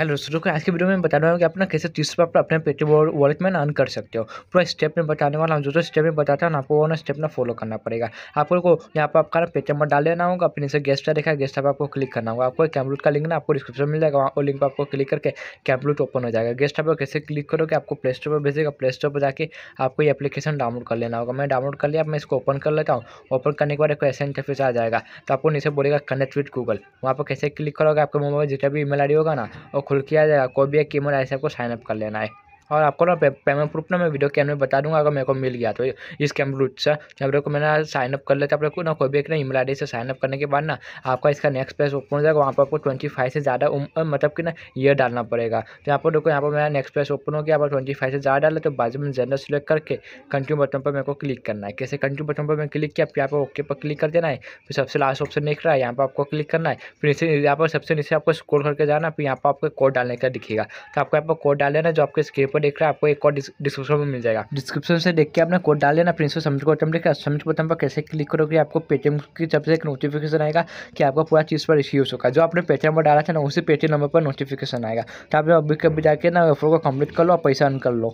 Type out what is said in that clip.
hello दोस्तों आज के वीडियो में बता रहा हूँ कि अपना कैसे तीस रुपये अपने पेटीएम वॉलेट में अर्न कर सकते हो पूरा स्टेप में बताने वाला हूँ जो जो स्टेप में बताता हूँ आपको वो ना स्टेप ना फॉलो करना पड़ेगा आपको यहाँ पर आपका ना पेटीएम पर डाल लेना होगा अपने से गेस्ट देखा गेस्ट पर आपको क्लिक करना होगा आपको कैमरूट का लिंक ना आपको डिस्क्रिप्शन मिल जाएगा वहाँ लिंक पर आपको क्लिक करके कैमरूट ओपन हो जाएगा गेस्ट आप कैसे क्लिक करोगे आपको प्ले स्टोर पर भेजेगा प्ले स्टोर पर जाकर आपको ये एप्लीकेशन डाउनलोड कर लेना होगा मैं डाउनलोड कर लिया मैं इसको ओपन कर लेता हूँ ओपन करने के बाद एक ऐसा इंटरफेस आ जाएगा तो आपको नीचे बोलेगा कनेक्ट विथ गूगल वहाँ पर कैसे क्लिक करोगे आपके मोबाइल जितना भी ई आई होगा ना और खुल किया जाएगा कोई भी एक कीमत ऐसे आपको साइनअप कर लेना है और आपको ना पेमेंट प्रूफ ना मैं वीडियो के अंदर बता दूंगा अगर मेरे को मिल गया तो इस रूट से जब को मैंने साइन अप कर लेते आप लोग को ना कोई भी एक ना ईमेल आई से साइनअप करने के बाद ना आपका इसका नेक्स्ट पेज ओपन हो जाएगा वहाँ पर आपको ट्वेंटी फाइव से ज़्यादा मतलब कि ना ईयर डालना पड़ेगा तो यहाँ पर देखो यहाँ पर मेरा नेक्स्ट पेज ओपन हो गया आप ट्वेंटी फाइव से ज़्यादा डाले तो बाजू में जनरल सेलेक्ट करके कंटिन्यू बटन पर मेरे को क्लिक करना है कैसे कंटिन्यू बटन पर मैं क्लिक किया यहाँ पर ओके पर क्लिक कर देना है फिर सबसे लास्ट ऑप्शन दिख रहा है यहाँ पर आपको क्लिक करना है फिर नीचे यहाँ पर सबसे नीचे आपको स्कोर करके जाना फिर यहाँ पर आपको कोड डालने का दिखेगा तो आपको यहाँ पर कोड डाल लेना जो आपके स्क्रीन पर देख रहे हैं आपको एक कोड डिस्क्रिप्शन में मिल जाएगा डिस्क्रिप्शन से देख के आपने कोड डाल लेना प्रिंसिपल सबमिट को बटन देखा सबमिट बटन पर कैसे क्लिक करोगे आपको पेटीएम की तरफ से एक नोटिफिकेशन आएगा कि आपका पूरा चीज़ पर रिसीव होगा जो आपने पेटीएम पर डाला था ना उसी पेटीएम नंबर पर नोटिफिकेशन आएगा तो आप अभी कभी जाकर ना ऑफर को कम्प्लीट कर लो और पैसा अन कर लो